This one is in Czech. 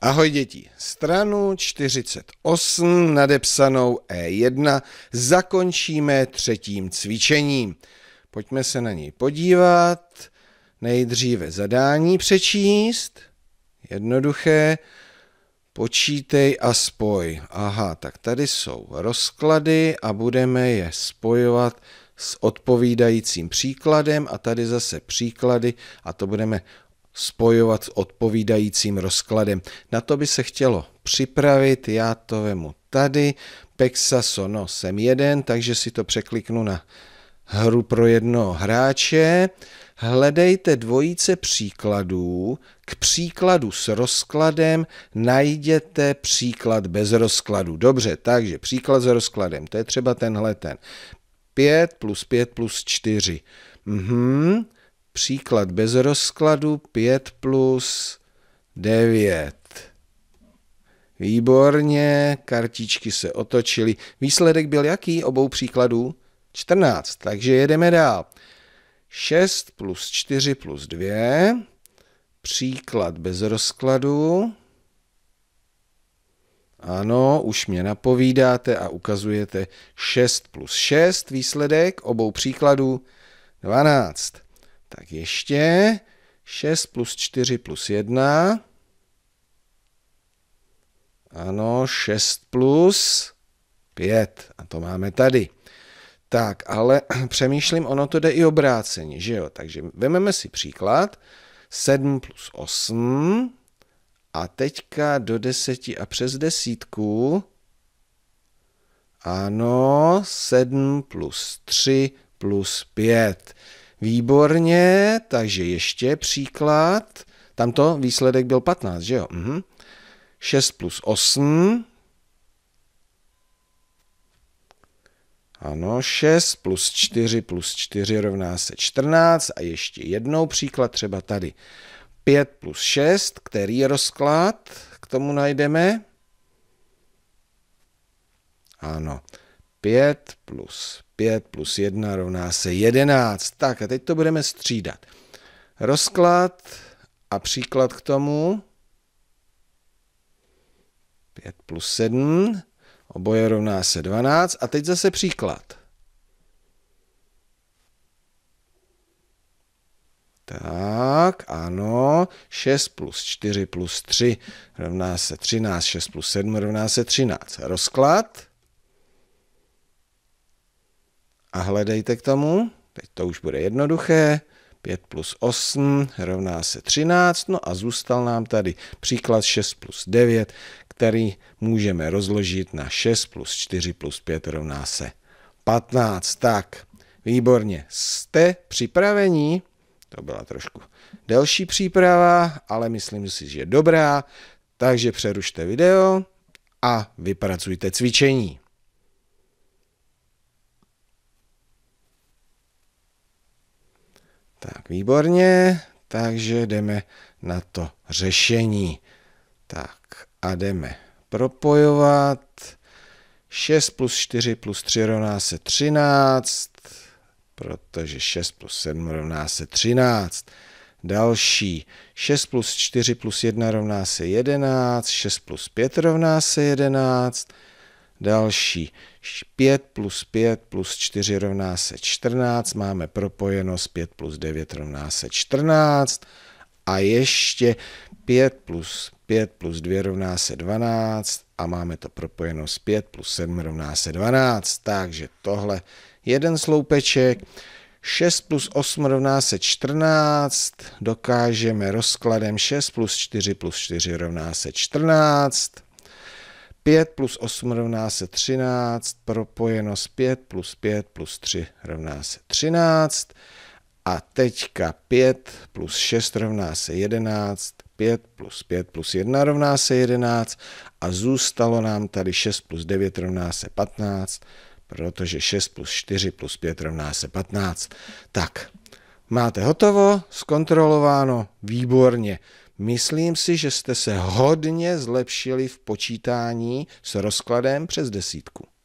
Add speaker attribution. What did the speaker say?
Speaker 1: Ahoj děti, stranu 48 nadepsanou E1 zakončíme třetím cvičením. Pojďme se na něj podívat. Nejdříve zadání přečíst. Jednoduché. Počítej a spoj. Aha, tak tady jsou rozklady a budeme je spojovat s odpovídajícím příkladem a tady zase příklady a to budeme spojovat s odpovídajícím rozkladem. Na to by se chtělo připravit, já to vemu tady, Pexaso, no jsem jeden, takže si to překliknu na hru pro jednoho hráče. Hledejte dvojice příkladů, k příkladu s rozkladem najděte příklad bez rozkladu. Dobře, takže příklad s rozkladem, to je třeba tenhle ten. 5 plus 5 plus 4. Mhm. Příklad bez rozkladu 5 plus 9. Výborně, kartičky se otočily. Výsledek byl jaký obou příkladů? 14, takže jedeme dál. 6 plus 4 plus 2. Příklad bez rozkladu. Ano, už mě napovídáte a ukazujete 6 plus 6, výsledek obou příkladů 12. Tak ještě 6 plus 4 plus 1. Ano, 6 plus 5. A to máme tady. Tak, ale přemýšlím, ono to jde i obráceně, že jo? Takže vezmeme si příklad. 7 plus 8 a teďka do 10 a přes desítku. Ano, 7 plus 3 plus 5. Výborně, takže ještě příklad. Tamto výsledek byl 15, že jo? Mhm. 6 plus 8. Ano, 6 plus 4 plus 4 rovná se 14 a ještě jednou příklad třeba tady. 5 plus 6, který je rozklad, k tomu najdeme. Ano, 5 plus 5 plus 1 rovná se 11. Tak a teď to budeme střídat. Rozklad a příklad k tomu. 5 plus 7, oboje rovná se 12. A teď zase příklad. Tak, ano, 6 plus 4 plus 3 rovná se 13, 6 plus 7 rovná se 13. Rozklad a hledejte k tomu, teď to už bude jednoduché, 5 plus 8 rovná se 13, no a zůstal nám tady příklad 6 plus 9, který můžeme rozložit na 6 plus 4 plus 5 rovná se 15. Tak, výborně, jste připravení? To byla trošku delší příprava, ale myslím si, že dobrá, takže přerušte video a vypracujte cvičení. Tak, výborně, takže jdeme na to řešení. Tak a jdeme propojovat. 6 plus 4 plus 3 rovná se 13, protože 6 plus 7 rovná se 13. Další 6 plus 4 plus 1 rovná se 11, 6 plus 5 rovná se 11, Další 5 plus 5 plus 4 rovná se 14, máme propojenost 5 plus 9 rovná se 14 a ještě 5 plus 5 plus 2 rovná se 12 a máme to propojenost 5 plus 7 rovná se 12. Takže tohle jeden sloupeček. 6 plus 8 rovná se 14, dokážeme rozkladem 6 plus 4 plus 4 rovná se 14. 5 plus 8 rovná se 13, propojeno s 5 plus 5 plus 3 rovná se 13. A teďka 5 plus 6 rovná se 11, 5 plus 5 plus 1 rovná se 11 a zůstalo nám tady 6 plus 9 rovná se 15, protože 6 plus 4 plus 5 rovná se 15. Tak, Máte hotovo, zkontrolováno, výborně. Myslím si, že jste se hodně zlepšili v počítání s rozkladem přes desítku.